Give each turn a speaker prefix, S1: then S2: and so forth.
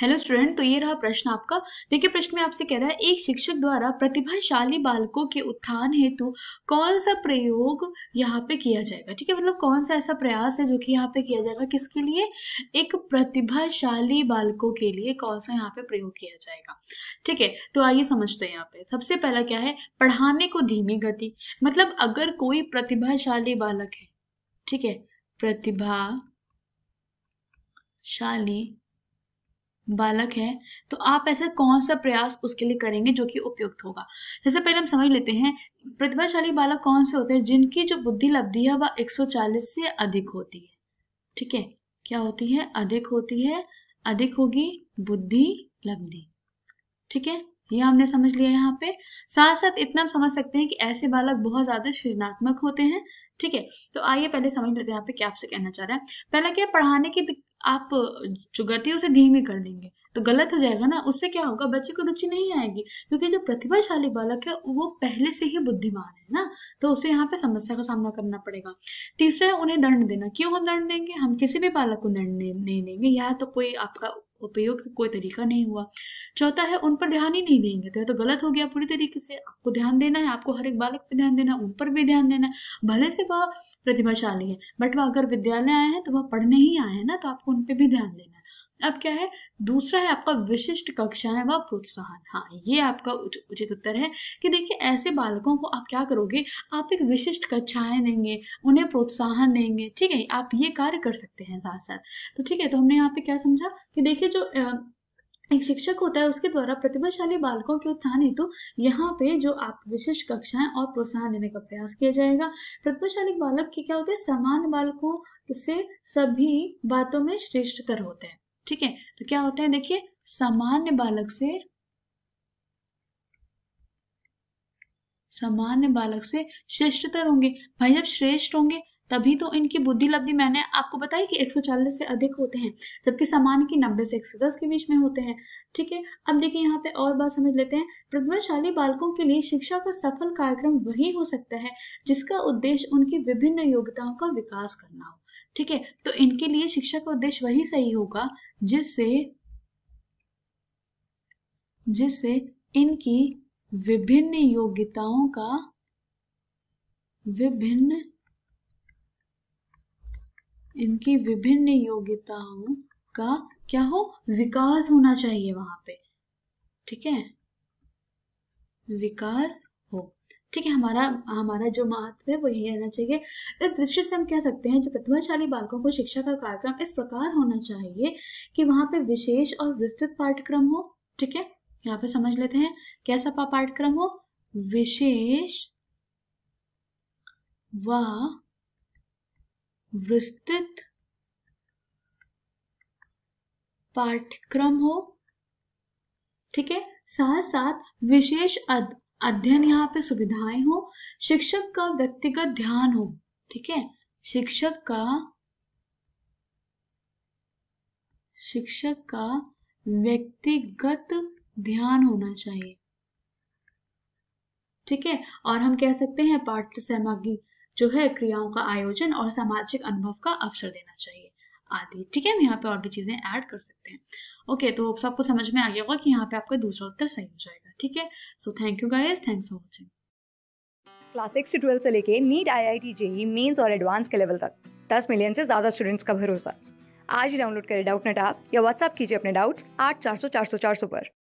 S1: hello student तो ये रहा प्रश्न आपका देखिए प्रश्न में आपसे कह रहा है एक शिक्षक द्वारा प्रतिभाशाली बालकों के उत्थान हेतु कौन सा प्रयोग यहाँ पे किया जाएगा ठीक है मतलब कौन सा ऐसा प्रयास है जो कि यहाँ पे किया जाएगा किसके लिए एक प्रतिभाशाली बालकों के लिए कौन सा यहाँ पे प्रयोग किया जाएगा ठीक है तो आइए समझते हैं यहाँ पे सबसे पहला क्या है पढ़ाने को धीमी गति मतलब अगर कोई प्रतिभाशाली बालक है ठीक है प्रतिभाशाली बालक है तो आप ऐसा कौन सा प्रयास उसके लिए करेंगे जो कि उपयुक्त होगा जैसे पहले हम समझ लेते हैं प्रतिभाशाली बालक कौन से होते हैं जिनकी जो बुद्धि लब्धि है वह 140 से अधिक होती है ठीक है क्या होती है अधिक होती है अधिक होगी बुद्धि लब्धि ठीक है ये हमने समझ लिया यहाँ पे साथ साथ इतना समझ सकते हैं कि ऐसे बालक बहुत ज्यादा सृजनात्मक होते हैं ठीक है तो आइए पहले समझ लेते हैं यहाँ पे क्या आपसे कहना चाह रहा है पहला क्या पढ़ाने की आप जो गति उसे धीमी कर देंगे तो गलत हो जाएगा ना उससे क्या होगा बच्चे को रुचि नहीं आएगी क्योंकि जो प्रतिभाशाली बालक है वो पहले से ही बुद्धिमान है ना तो उसे यहाँ पे समस्या का सामना करना पड़ेगा तीसरा उन्हें दंड देना क्यों हम दंड देंगे हम किसी भी बालक को दंड नहीं देंगे या तो कोई आपका उपयुक्त तो कोई तरीका नहीं हुआ चौथा है उन पर ध्यान ही नहीं देंगे तो यह तो गलत हो गया पूरी तरीके से आपको ध्यान देना है आपको हर एक बालक पर ध्यान देना उन पर भी ध्यान देना भले से वह प्रतिभाशाली है बट वह अगर विद्यालय आए हैं तो वह पढ़ने ही आए हैं ना तो आपको उन पर भी ध्यान देना है अब क्या है दूसरा है आपका विशिष्ट कक्षाएं व प्रोत्साहन हाँ ये आपका उचित उत्तर है कि देखिए ऐसे बालकों को आप क्या करोगे आप एक विशिष्ट कक्षाएं देंगे उन्हें प्रोत्साहन देंगे ठीक है आप ये कार्य कर सकते हैं साथ साथ तो ठीक है तो हमने यहाँ पे क्या समझा कि देखिए जो आ, एक शिक्षक होता है उसके द्वारा प्रतिभाशाली बालकों के उत्थान हेतु तो यहाँ पे जो आप विशिष्ट कक्षाएं और प्रोत्साहन देने का प्रयास किया जाएगा प्रतिभाशाली बालक के क्या होते हैं समान बालकों से सभी बातों में श्रेष्ठतर होते हैं ठीक है तो क्या होते हैं देखिए सामान्य बालक से सामान्य बालक से श्रेष्ठतर होंगे भाई जब श्रेष्ठ होंगे तभी तो इनकी बुद्धि लब्धि मैंने आपको बताया कि 140 से अधिक होते हैं जबकि सामान्य की 90 से 110 के बीच में होते हैं ठीक है अब देखिए यहाँ पे और बात समझ लेते हैं प्रतिभाशाली बालकों के लिए शिक्षा का सफल कार्यक्रम वही हो सकता है जिसका उद्देश्य उनकी विभिन्न योग्यताओं का विकास करना हो ठीक है तो इनके लिए शिक्षा का उद्देश्य वही सही होगा जिससे जिससे इनकी विभिन्न योग्यताओं का विभिन्न इनकी विभिन्न योग्यताओं का क्या हो विकास होना चाहिए वहां पे ठीक है विकास हो ठीक है हमारा हमारा जो महत्व है वो यही रहना चाहिए इस दृष्टि से हम कह सकते हैं जो प्रतिभाशाली बालकों को शिक्षा का कार्यक्रम इस प्रकार होना चाहिए कि वहाँ पे विशेष और विस्तृत पाठ्यक्रम हो ठीक है यहाँ पे समझ लेते हैं कैसा पाठ्यक्रम हो विशेष व विस्तृत पाठ्यक्रम हो ठीक है साथ साथ विशेष अध्ययन यहाँ पे सुविधाएं हो शिक्षक का व्यक्तिगत ध्यान हो ठीक है शिक्षक का शिक्षक का व्यक्तिगत ध्यान होना चाहिए ठीक है और हम कह सकते हैं पाठ्य सहभागी जो है क्रियाओं का आयोजन और सामाजिक अनुभव का अवसर देना चाहिए आदि ठीक है हम यहाँ पे और भी चीजें ऐड कर सकते हैं ओके तो आपको समझ में आ गया होगा कि यहाँ पे आपका दूसरा उत्तर सही हो जाएगा ठीक है so thank you guys thanks for watching class six से ट्वेल्थ से लेके NEET I I T JEE Mains और एडवांस के लेवल तक दस मिलियन से ज़्यादा स्टूडेंट्स का भरोसा आज ही डाउनलोड करें डाउट नेट आप या व्हाट्सअप कीजिए अपने डाउट्स आठ चार सौ चार सौ चार सौ पर